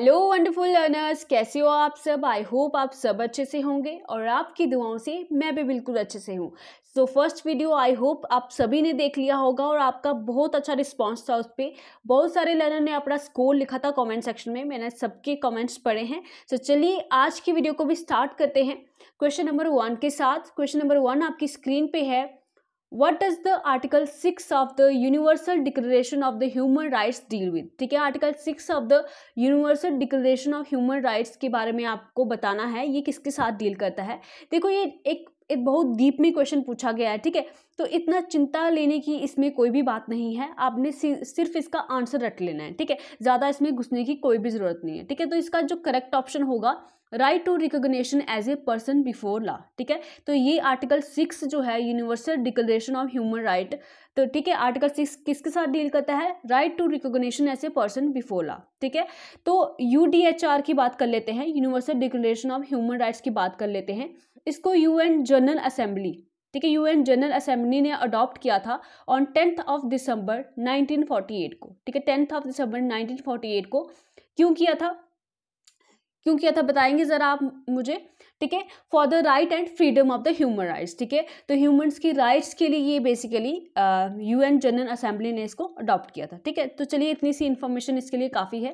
hello wonderful learners कैसे हो आप सब आई होप आप सब अच्छे से होंगे और आपकी दुआओं से मैं भी बिल्कुल अच्छे से हूँ so first video I hope आप सभी ने देख लिया होगा और आपका बहुत अच्छा रिस्पांस था उस पर बहुत सारे लर्नर ने अपना स्कोर लिखा था कमेंट सेक्शन में मैंने सबके कमेंट्स पढ़े हैं सो so, चलिए आज की वीडियो को भी स्टार्ट करते हैं क्वेश्चन नंबर वन के साथ क्वेश्चन नंबर वन आपकी स्क्रीन पर है what does the article six of the universal declaration of the human rights deal with ठीक है article six of the universal declaration of human rights के बारे में आपको बताना है ये किसके साथ डील करता है देखो ये एक एक बहुत डीप में क्वेश्चन पूछा गया है ठीक है तो इतना चिंता लेने की इसमें कोई भी बात नहीं है आपने सिर्फ इसका आंसर रट लेना है ठीक है ज़्यादा इसमें घुसने की कोई भी ज़रूरत नहीं है ठीक है तो इसका जो करेक्ट ऑप्शन होगा right to recognition as a person before law ठीक है तो ये आर्टिकल सिक्स जो है universal declaration of human right तो ठीक है आर्टिकल सिक्स किसके साथ डील करता है right to recognition as a person before law ठीक है तो यू की बात कर लेते हैं universal declaration of human rights की बात कर लेते हैं इसको एन जनरल असेंबली ठीक है यूएन जनरल असेंबली ने अडॉप्ट किया था ऑन टेंथ ऑफ दिसंबर 1948 को ठीक है टेंथ ऑफ दिसंबर 1948 को क्यों किया था क्यों किया था बताएंगे ज़रा आप मुझे ठीक है for the right and freedom of the human rights ठीक है तो ह्यूमन्स की राइट्स के लिए ये basically U N general assembly ने इसको अडॉप्ट किया था ठीक है तो चलिए इतनी सी इन्फॉर्मेशन इसके लिए काफ़ी है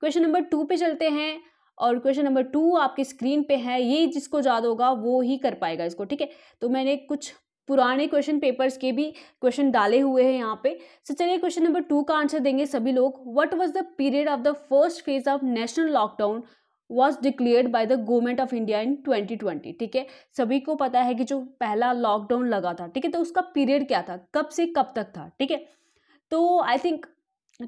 क्वेश्चन नंबर टू पे चलते हैं और क्वेश्चन नंबर टू आपकी स्क्रीन पे है ये जिसको याद होगा वो ही कर पाएगा इसको ठीक है तो मैंने कुछ पुराने क्वेश्चन पेपर्स के भी क्वेश्चन डाले हुए हैं यहाँ पे सो चलिए क्वेश्चन नंबर टू का आंसर देंगे सभी लोग what was the period of the first phase of national lockdown was declared by the government of India in 2020 ठीक है सभी को पता है कि जो पहला लॉकडाउन लगा था ठीक है तो उसका पीरियड क्या था कब से कब तक था ठीक है तो आई थिंक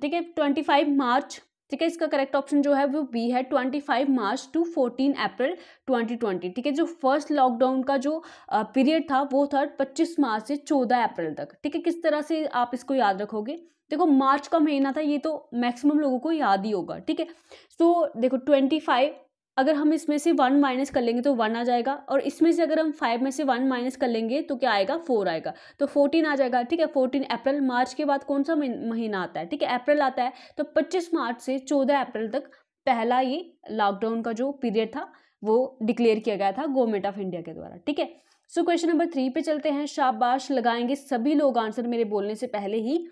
ठीक है 25 मार्च ठीक है इसका करेक्ट ऑप्शन जो है वो बी है 25 मार्च टू 14 अप्रैल 2020 ठीक है जो फर्स्ट लॉकडाउन का जो पीरियड था वो था 25 मार्च से 14 अप्रैल तक ठीक है किस तरह से आप इसको याद रखोगे देखो मार्च का महीना था ये तो मैक्सिमम लोगों को याद ही होगा ठीक है सो देखो ट्वेंटी फाइव अगर हम इसमें से वन माइनस कर लेंगे तो वन आ जाएगा और इसमें से अगर हम फाइव में से वन माइनस कर लेंगे तो क्या आएगा फोर आएगा तो फोर्टीन आ जाएगा ठीक है फोर्टीन अप्रैल मार्च के बाद कौन सा महीना आता है ठीक है अप्रैल आता है तो पच्चीस मार्च से चौदह अप्रैल तक पहला ये लॉकडाउन का जो पीरियड था वो डिक्लेयर किया गया था गवर्नमेंट ऑफ इंडिया के द्वारा ठीक है सो क्वेश्चन नंबर थ्री पे चलते हैं शाबाश लगाएंगे सभी लोग आंसर मेरे बोलने से पहले ही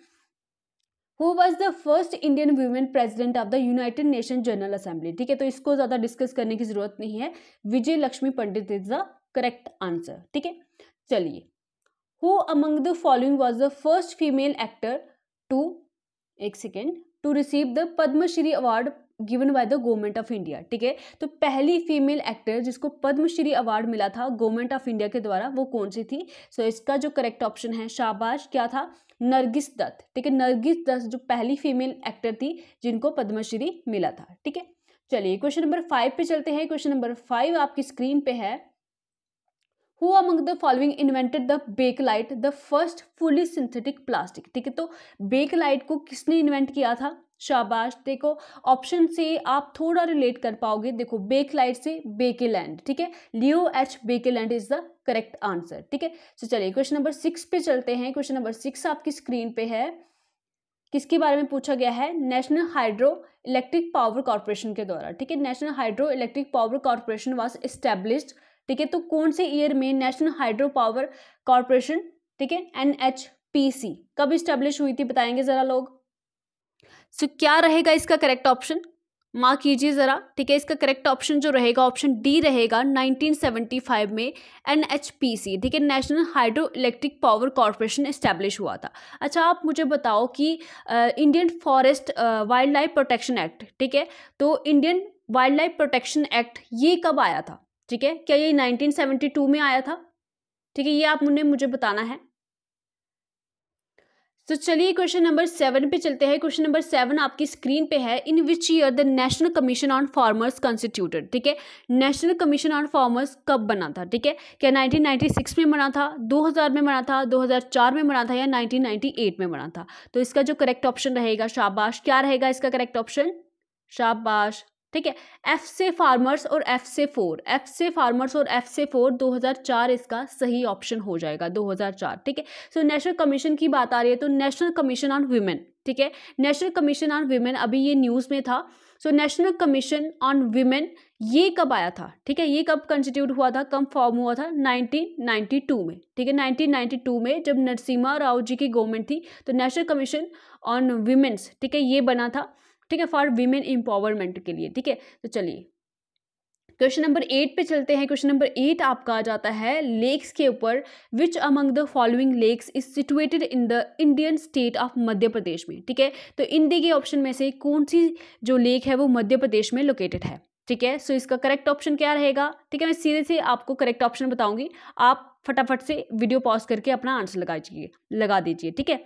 who was the first Indian women president of the United Nation general assembly ठीक है तो इसको ज़्यादा डिस्कस करने की ज़रूरत नहीं है Vijay Lakshmi Pandit is the correct answer ठीक है चलिए who among the following was the first female actor to एक second to receive the Padma Shri award given by the government of India ठीक है तो पहली फीमेल एक्टर जिसको पद्मश्री अवार्ड मिला था गवर्नमेंट ऑफ इंडिया के द्वारा वो कौन सी थी सो so, इसका जो करेक्ट ऑप्शन है शाबाश क्या था नरगिस दत्त ठीक है नरगिस दत्त जो पहली फीमेल एक्टर थी जिनको पद्मश्री मिला था ठीक है चलिए क्वेश्चन नंबर फाइव पे चलते हैं क्वेश्चन नंबर फाइव आपकी स्क्रीन पे है who among the following invented the bakelite the first fully synthetic plastic ठीक है तो बेकलाइट को किसने इन्वेंट किया था शाबाश देखो ऑप्शन से आप थोड़ा रिलेट कर पाओगे देखो बेकलाइट से बेकेलैंड ठीक है Leo H Baekeland is the correct answer ठीक है तो चलिए क्वेश्चन नंबर सिक्स पे चलते हैं क्वेश्चन नंबर सिक्स आपकी स्क्रीन पे है किसके बारे में पूछा गया है national hydro electric power corporation के द्वारा ठीक है national hydro electric power corporation was established ठीक है तो कौन से ईयर में नेशनल हाइड्रो पावर कॉरपोरेशन ठीक है एन एच पी सी कब इस्टेब्लिश हुई थी बताएंगे ज़रा लोग सो so, क्या रहेगा इसका करेक्ट ऑप्शन मार्क कीजिए ज़रा ठीक है इसका करेक्ट ऑप्शन जो रहेगा ऑप्शन डी रहेगा 1975 में एन ठीक है national hydro electric power corporation establish हुआ था अच्छा आप मुझे बताओ कि Indian forest wild life protection act ठीक है तो Indian wild life protection act ये कब आया था ठीक है क्या ये 1972 में आया था ठीक है ये आप मुझे मुझे बताना है तो चलिए क्वेश्चन नंबर सेवन पे चलते हैं क्वेश्चन नंबर सेवन आपकी स्क्रीन पे है in which year the national commission on farmers constituted ठीक है नेशनल कमीशन ऑन फार्मर्स कब बना था ठीक है क्या 1996 में बना था 2000 में बना था 2004 में बना था या 1998 में बना था तो इसका जो करेक्ट ऑप्शन रहेगा शाबाश क्या रहेगा इसका करेक्ट ऑप्शन शाबाश ठीक है एफ से फार्मर्स और एफ से फोर एफ से फार्मर्स और एफ से फोर 2004 इसका सही ऑप्शन हो जाएगा 2004 ठीक है सो नेशनल कमीशन की बात आ रही है तो नेशनल कमीशन ऑन वुमेन ठीक है नेशनल कमीशन ऑन वीमेन अभी ये न्यूज़ में था so national commission on women ये कब आया था ठीक है ये कब कंस्टिट्यूट हुआ था कब फॉर्म हुआ था 1992 में ठीक है 1992 में जब नरसिम्हा राव जी की गवर्नमेंट थी तो नेशनल कमीशन ऑन वुमेन्स ठीक है ये बना था ठीक है फॉर वीमेन एम्पावरमेंट के लिए ठीक है तो चलिए क्वेश्चन नंबर एट पे चलते हैं क्वेश्चन नंबर एट आपका आ जाता है लेक्स के ऊपर which among the following lakes is situated in the Indian state of Madhya Pradesh में ठीक है तो इन दिए ऑप्शन में से कौन सी जो लेक है वो मध्य प्रदेश में लोकेटेड है ठीक है सो इसका करेक्ट ऑप्शन क्या रहेगा ठीक है मैं सीधे से आपको करेक्ट ऑप्शन बताऊंगी आप फटाफट से वीडियो पॉज करके अपना आंसर लगा लगा दीजिए ठीक है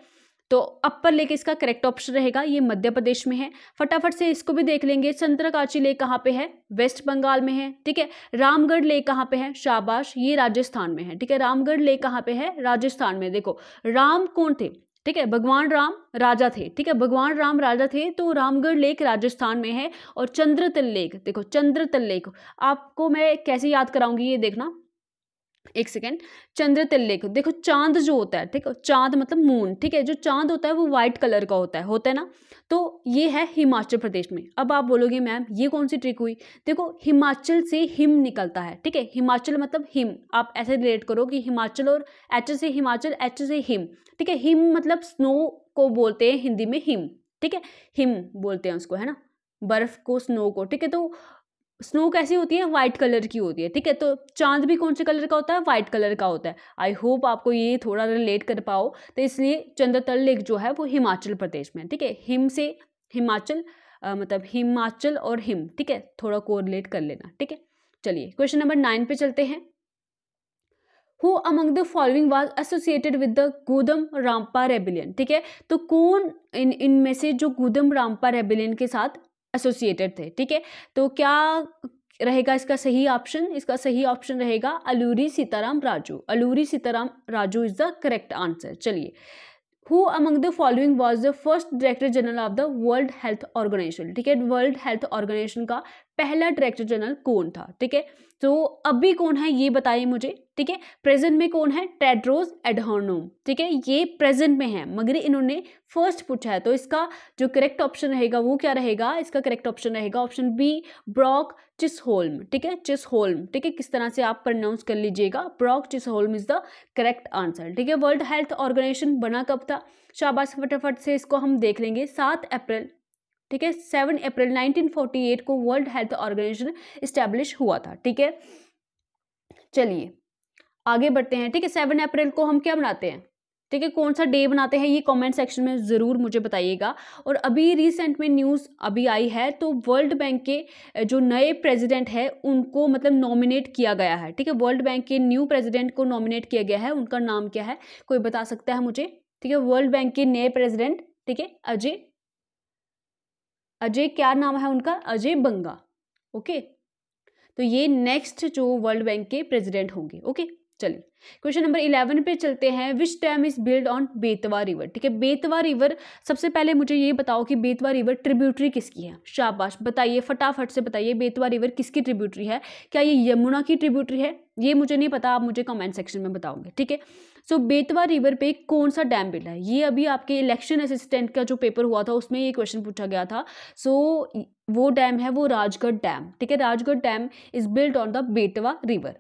तो अपर लेक इसका करेक्ट ऑप्शन रहेगा ये मध्य प्रदेश में है फटाफट से इसको भी देख लेंगे संतराकाची लेक कहाँ पे है वेस्ट बंगाल में है ठीक है रामगढ़ लेक कहाँ पे है शाबाश ये राजस्थान में है ठीक है रामगढ़ लेक कहाँ पे है राजस्थान में देखो राम कौन थे ठीक है भगवान राम राजा थे ठीक है भगवान राम राजा थे तो रामगढ़ लेक राजस्थान में है और चंद्रतल लेक देखो चंद्रतल लेक आपको मैं कैसे याद कराऊंगी ये देखना एक सेकेंड चंद्र को देखो चांद जो होता है ठीक है चांद मतलब मून ठीक है जो चांद होता है वो व्हाइट कलर का होता है होता है ना तो ये है हिमाचल प्रदेश में अब आप बोलोगे मैम ये कौन सी ट्रिक हुई देखो हिमाचल से हिम निकलता है ठीक है हिमाचल मतलब हिम आप ऐसे रिलेट करो कि हिमाचल और एच से हिमाचल एच से हिम ठीक है हिम मतलब स्नो को बोलते हैं हिंदी में हिम ठीक है हिम बोलते हैं उसको है ना बर्फ़ को स्नो को ठीक है तो स्नो कैसी होती है वाइट कलर की होती है ठीक है तो चांद भी कौन से कलर का होता है वाइट कलर का होता है आई होप आपको ये थोड़ा रिलेट कर पाओ तो इसलिए चंद्रतल लेक जो है वो हिमाचल प्रदेश में ठीक है हिम से हिमाचल आ, मतलब हिमाचल और हिम ठीक है थोड़ा को रिलेट कर लेना ठीक है चलिए क्वेश्चन नंबर नाइन पे चलते हैं who among the following was associated with the गोदम रामपा रेबिलियन ठीक है तो कौन इन इनमें से जो गोदम रामपा रेबिलियन के साथ एसोसिएटेड थे ठीक है तो क्या रहेगा इसका सही ऑप्शन इसका सही ऑप्शन रहेगा Alluri Sitarama Raju Alluri Sitarama Raju is the correct answer चलिए who among the following was the first director general of the world health organization ठीक है वर्ल्ड हेल्थ ऑर्गेनाइजेशन का पहला डायरेक्टर जनरल कौन था ठीक है तो अभी कौन है ये बताइए मुझे ठीक है प्रेजेंट में कौन है टेड्रोस एडहॉर्नोम ठीक है ये प्रेजेंट में है मगर इन्होंने फर्स्ट पूछा है तो इसका जो करेक्ट ऑप्शन रहेगा वो क्या रहेगा इसका करेक्ट ऑप्शन रहेगा ऑप्शन बी ब्रॉक चिसहोल्म ठीक है चिसहोल्म ठीक है किस तरह से आप प्रनाउंस कर लीजिएगा Brock Chisholm is the correct answer ठीक है वर्ल्ड हेल्थ ऑर्गेनाइजेशन बना कब था शाबाश फटाफट से इसको हम देख लेंगे सात अप्रैल ठीक है सेवन अप्रैल 1948 को वर्ल्ड हेल्थ ऑर्गेनाइजेशन इस्टेब्लिश हुआ था ठीक है चलिए आगे बढ़ते हैं ठीक है सेवन अप्रैल को हम क्या मनाते हैं ठीक है कौन सा डे बनाते हैं ये कमेंट सेक्शन में ज़रूर मुझे बताइएगा और अभी रिसेंट में न्यूज़ अभी आई है तो वर्ल्ड बैंक के जो नए प्रेसिडेंट है उनको मतलब नॉमिनेट किया गया है ठीक है वर्ल्ड बैंक के न्यू प्रेसिडेंट को नॉमिनेट किया गया है उनका नाम क्या है कोई बता सकता है मुझे ठीक है वर्ल्ड बैंक के नए प्रेजिडेंट ठीक है अजय अजय क्या नाम है उनका अजय बंगा ओके तो ये नेक्स्ट जो वर्ल्ड बैंक के प्रेसिडेंट होंगे ओके चलिए क्वेश्चन नंबर इलेवन पे चलते हैं which dam is build on Betwa river ठीक है बेतवा रिवर सबसे पहले मुझे ये बताओ कि बेतवा रिवर ट्रिब्यूटरी किसकी है शाबाश बताइए फटाफट से बताइए बेतवा रिवर किसकी ट्रिब्यूटरी है क्या ये यमुना की ट्रिब्यूटरी है ये मुझे नहीं पता आप मुझे कमेंट सेक्शन में बताओगे ठीक है सो so, बेतवा रिवर पे कौन सा डैम बिल्ड है ये अभी आपके इलेक्शन असिस्टेंट का जो पेपर हुआ था उसमें ये क्वेश्चन पूछा गया था सो so, वो डैम है वो राजगढ़ डैम ठीक है Rajgarh dam is build on the Betwa river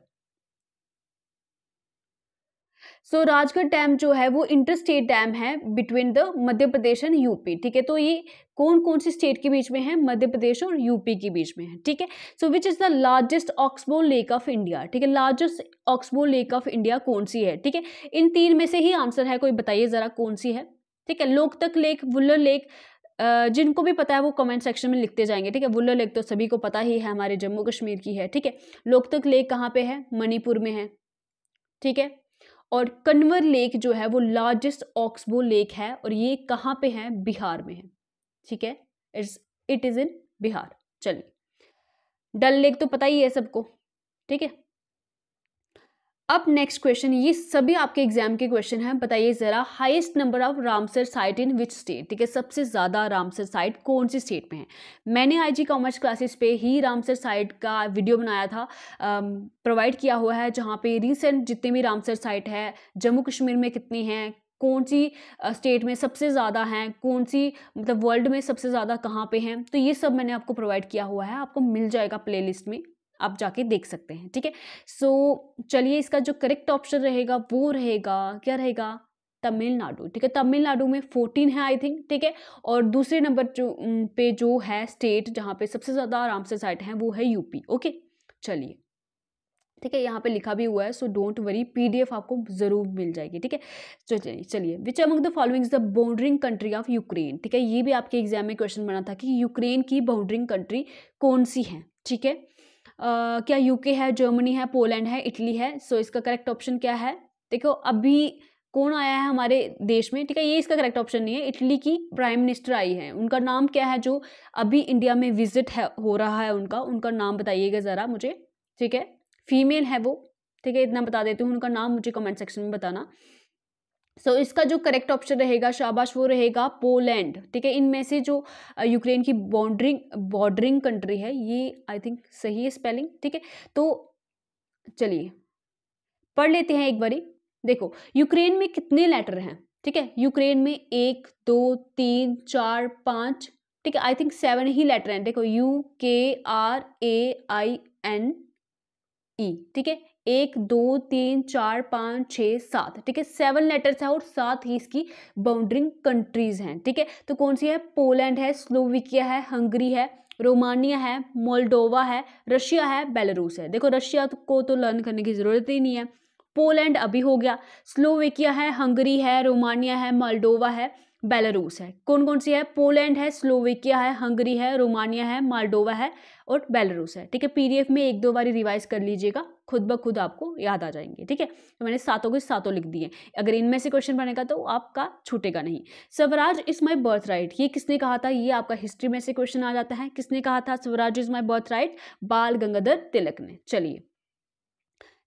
so Rajgarh dam जो है वो इंटर स्टेट डैम है between the Madhya Pradesh and UP ठीक है तो ये कौन कौन सी स्टेट के बीच में है मध्य प्रदेश और यूपी के बीच में है ठीक है so which is the largest oxbow lake of India ठीक है largest oxbow lake of India कौन सी है ठीक है इन तीन में से ही आंसर है कोई बताइए ज़रा कौन सी है ठीक है लोकतक लेक वुल्लर लेक जिनको भी पता है वो कमेंट सेक्शन में लिखते जाएंगे ठीक है वुल्लर लेक तो सभी को पता ही है हमारे जम्मू कश्मीर की है ठीक है लोकतक लेक कहाँ पे है मणिपुर में है ठीक है और कन्वर लेक जो है वो लार्जेस्ट ऑक्सबो लेक है और ये कहाँ पे है बिहार में है ठीक है it's it is in Bihar चलिए डल लेक तो पता ही है सबको ठीक है अब नेक्स्ट क्वेश्चन ये सभी आपके एग्जाम के क्वेश्चन हैं बताइए ज़रा highest number of Ramsar site in which state ठीक है सबसे ज़्यादा रामसर साइट कौन सी स्टेट में है मैंने आईजी कॉमर्स क्लासेस पे ही रामसर साइट का वीडियो बनाया था प्रोवाइड किया हुआ है जहाँ पे रिसेंट जितने भी रामसर साइट है जम्मू कश्मीर में कितनी हैं कौन सी स्टेट में सबसे ज़्यादा हैं कौन सी मतलब वर्ल्ड में सबसे ज़्यादा कहाँ पे हैं तो ये सब मैंने आपको प्रोवाइड किया हुआ है आपको मिल जाएगा प्लेलिस्ट में आप जाके देख सकते हैं ठीक है सो चलिए इसका जो करेक्ट ऑप्शन रहेगा वो रहेगा क्या रहेगा तमिलनाडु ठीक है तमिलनाडु में फोर्टीन है आई थिंक ठीक है और दूसरे नंबर जो पे जो है स्टेट जहाँ पे सबसे ज़्यादा आराम से साइट हैं वो है यूपी ओके चलिए ठीक है यहाँ पे लिखा भी हुआ है सो डोंट वरी पीडीएफ आपको जरूर मिल जाएगी ठीक है चलिए चलिए which among the following is the bordering country of Ukraine ठीक है ये भी आपके एग्जाम में क्वेश्चन बना था कि यूक्रेन की बाउंड्रिंग कंट्री कौन सी है ठीक है क्या यूके है जर्मनी है पोलैंड है इटली है सो so इसका करेक्ट ऑप्शन क्या है देखो अभी कौन आया है हमारे देश में ठीक है ये इसका करेक्ट ऑप्शन नहीं है इटली की प्राइम मिनिस्टर आई है उनका नाम क्या है जो अभी इंडिया में विजिट है हो रहा है उनका उनका नाम बताइएगा ज़रा मुझे ठीक है फीमेल है वो ठीक है इतना बता देती हूँ उनका नाम मुझे कमेंट सेक्शन में बताना सो so, इसका जो करेक्ट ऑप्शन रहेगा शाबाश वो रहेगा पोलैंड ठीक है इनमें से जो यूक्रेन की बॉन्डरिंग बॉर्डरिंग कंट्री है ये आई थिंक सही है स्पेलिंग ठीक है तो चलिए पढ़ लेते हैं एक बारी देखो यूक्रेन में कितने लेटर हैं ठीक है यूक्रेन में एक दो तीन चार पाँच ठीक है आई थिंक सेवन ही लेटर हैं देखो यू के R A I N E ठीक है एक दो तीन चार पाँच छः सात ठीक है सेवन लेटर्स है और सात ही इसकी बाउंड्रिंग कंट्रीज़ हैं ठीक है तो कौन सी है पोलैंड है स्लोविकिया है हंगरी है रोमानिया है मोल्डोवा है रशिया है बेलारूस है देखो रशिया को तो लर्न करने की ज़रूरत ही नहीं है पोलैंड अभी हो गया स्लोविकिया है हंगरी है रोमानिया है मोल्डोवा है बेलारूस है कौन कौन सी है पोलैंड है स्लोवेकिया है हंगरी है रोमानिया है मोल्डोवा है और बेलारूस है ठीक है पीडीएफ में एक दो बारी रिवाइज कर लीजिएगा खुद ब खुद आपको याद आ जाएंगे ठीक है तो मैंने सातों के सातों लिख दिए अगर इनमें से क्वेश्चन बनेगा तो आपका छूटेगा नहीं Swaraj is my birth right ये किसने कहा था ये आपका हिस्ट्री में से क्वेश्चन आ जाता है किसने कहा था Swaraj is my birth right Bal Gangadhar तिलक ने चलिए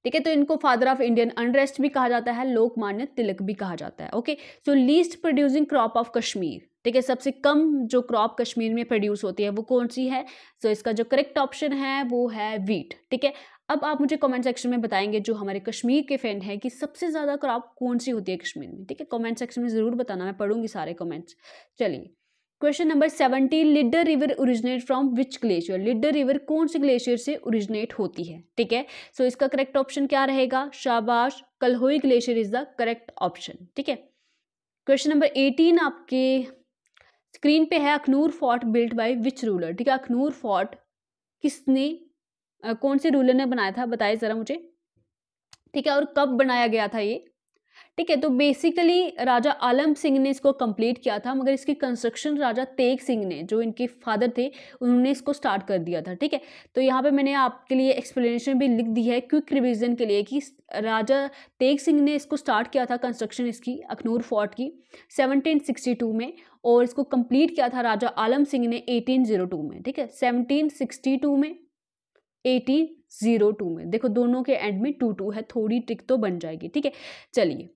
ठीक है तो इनको फादर ऑफ इंडियन अनरेस्ट भी कहा जाता है लोकमान्य तिलक भी कहा जाता है okay so least producing crop of Kashmir ठीक है सबसे कम जो क्रॉप कश्मीर में प्रोड्यूस होती है वो कौन सी है सो so, इसका जो करेक्ट ऑप्शन है वो है वीट ठीक है अब आप मुझे कमेंट सेक्शन में बताएंगे जो हमारे कश्मीर के फ्रेंड हैं कि सबसे ज़्यादा क्रॉप कौन सी होती है कश्मीर में ठीक है कमेंट सेक्शन में ज़रूर बताना मैं पढ़ूंगी सारे कमेंट्स चलिए question number seventy Lidder river originate from which glacier Lidder river कौन से ग्लेशियर से ओरिजिनेट होती है ठीक है सो इसका करेक्ट ऑप्शन क्या रहेगा शाबाश Kolahoi glacier is the correct option ठीक है क्वेश्चन नंबर एटीन आपके स्क्रीन पे है Akhnoor fort built by which ruler ठीक है अखनूर फोर्ट किसने कौन से रूलर ने बनाया था बताए ज़रा मुझे ठीक है और कब बनाया गया था ये ठीक है तो बेसिकली राजा आलम सिंह ने इसको कंप्लीट किया था मगर इसकी कंस्ट्रक्शन राजा तेग सिंह ने जो इनके फादर थे उन्होंने इसको स्टार्ट कर दिया था ठीक है तो यहाँ पे मैंने आपके लिए एक्सप्लेनेशन भी लिख दी है क्विक रिवीजन के लिए कि राजा तेग सिंह ने इसको स्टार्ट किया था कंस्ट्रक्शन इसकी अखनूर फोर्ट की सेवनटीन में और इसको कंप्लीट किया था राजा आलम सिंह ने 1802 में ठीक है 1762 में एटी ज़ीरो टू में देखो दोनों के एंड में टू टू है थोड़ी ट्रिक तो बन जाएगी ठीक है चलिए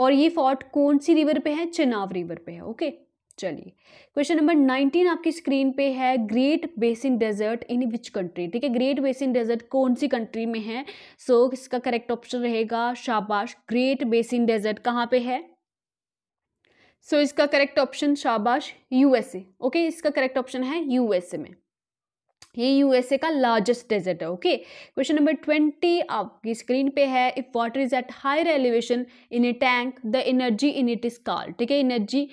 और ये फोर्ट कौन सी रिवर पे है चिनाव रिवर पे है ओके चलिए क्वेश्चन नंबर नाइनटीन आपकी स्क्रीन पे है great basin desert in which country ठीक है ग्रेट बेसिन डेजर्ट कौन सी कंट्री में है सो so, इसका करेक्ट ऑप्शन रहेगा शाबाश ग्रेट बेसिन डेजर्ट कहाँ पे है सो so, इसका करेक्ट ऑप्शन शाबाश यूएसए ओके इसका करेक्ट ऑप्शन है यूएसए में ये यूएसए का लार्जेस्ट डेजर्ट है ओके क्वेश्चन नंबर ट्वेंटी आपकी स्क्रीन पे है if water is at higher elevation in a tank the energy in it is call ठीक है एनर्जी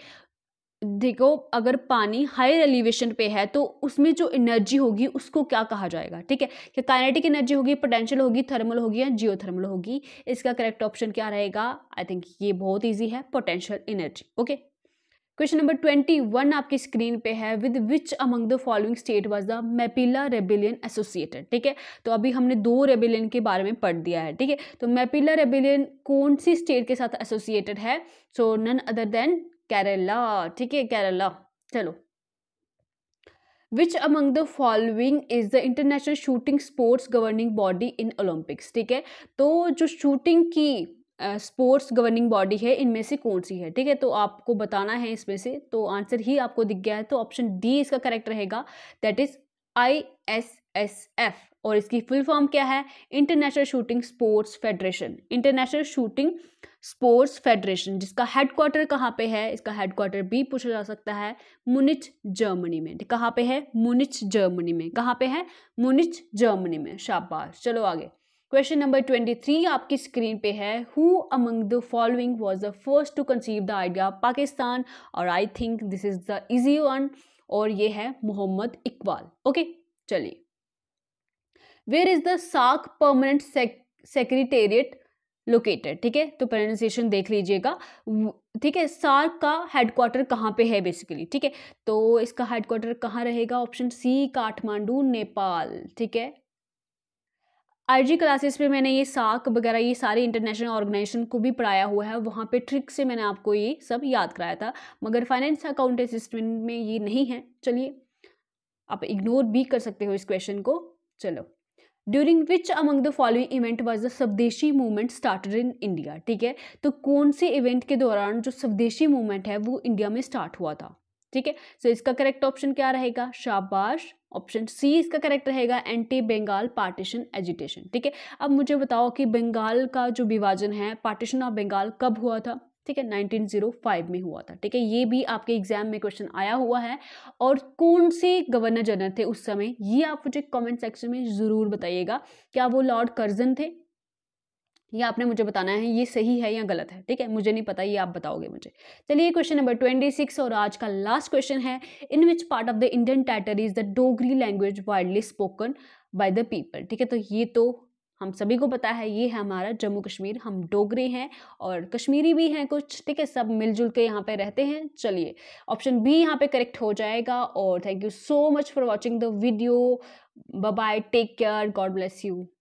देखो अगर पानी हायर एलिवेशन पे है तो उसमें जो एनर्जी होगी उसको क्या कहा जाएगा ठीक है क्या काइनेटिक एनर्जी होगी पोटेंशियल होगी थर्मल होगी या जियोथर्मल होगी इसका करेक्ट ऑप्शन क्या रहेगा आई थिंक ये बहुत ईजी है potential energy okay question number twenty one आपकी स्क्रीन पे है with which among the following state was the Mappila rebellion associated ठीक है तो अभी हमने दो रेबिलियन के बारे में पढ़ दिया है ठीक है तो मैपिला रेबिलियन कौन सी स्टेट के साथ एसोसिएटेड है so none other than Kerala ठीक है केरला चलो which among the following is the international shooting sports governing body in Olympics ठीक है तो जो शूटिंग की स्पोर्ट्स गवर्निंग बॉडी है इनमें से कौन सी है ठीक है तो आपको बताना है इसमें से तो आंसर ही आपको दिख गया है तो ऑप्शन डी इसका करेक्ट रहेगा that is I S S F और इसकी फुल फॉर्म क्या है international shooting sports federation international shooting sports federation जिसका हेडक्वार्टर कहाँ पे है इसका हेडक्वार्टर भी पूछा जा सकता है मुनिच जर्मनी में कहाँ पे है मुनिच जर्मनी में कहाँ पे है मुनिच जर्मनी में शाबाश चलो आगे क्वेश्चन नंबर ट्वेंटी थ्री आपकी स्क्रीन पे है who among the following was the first to conceive the idea Pakistan और I think this is the easy one और ये है मोहम्मद इकबाल ओके चलिए वेयर इज द साक परमानेंट सेक्रेटेरिएट लोकेटेड ठीक है तो प्रोनाउंसिएशन देख लीजिएगा ठीक है सार्क का हेडक्वार्टर कहाँ पे है बेसिकली ठीक है तो इसका हेडक्वार्टर कहाँ रहेगा ऑप्शन सी काठमांडू नेपाल ठीक है आईजी क्लासेस पे मैंने ये साक वगैरह ये सारे इंटरनेशनल ऑर्गेनाइजेशन को भी पढ़ाया हुआ है वहाँ पे ट्रिक से मैंने आपको ये सब याद कराया था मगर फाइनेंस अकाउंट असिस्टेंट में ये नहीं है चलिए आप इग्नोर भी कर सकते हो इस क्वेश्चन को चलो during which among the following event was the Swadeshi movement started in India ठीक है तो कौन से इवेंट के दौरान जो स्वदेशी मूवमेंट है वो इंडिया में स्टार्ट हुआ था ठीक है सो इसका करेक्ट ऑप्शन क्या रहेगा शाबाश ऑप्शन सी इसका करेक्ट रहेगा एंटी बंगाल पार्टीशन एजुटेशन ठीक है अब मुझे बताओ कि बंगाल का जो विभाजन है पार्टीशन ऑफ बंगाल कब हुआ था ठीक है 1905 में हुआ था ठीक है ये भी आपके एग्जाम में क्वेश्चन आया हुआ है और कौन से गवर्नर जनरल थे उस समय ये आप मुझे कमेंट सेक्शन में ज़रूर बताइएगा क्या वो लॉर्ड कर्जन थे ये आपने मुझे बताना है ये सही है या गलत है ठीक है मुझे नहीं पता ये आप बताओगे मुझे चलिए क्वेश्चन नंबर ट्वेंटी सिक्स और आज का लास्ट क्वेश्चन है in which part of the Indian territory is the Dogri language widely spoken by the people ठीक है तो ये तो हम सभी को पता है ये है हमारा जम्मू कश्मीर हम डोगरे हैं और कश्मीरी भी हैं कुछ ठीक है सब मिलजुल के यहाँ पे रहते हैं चलिए ऑप्शन बी यहाँ पे करेक्ट हो जाएगा और thank you so much for watching the video bye take care God bless you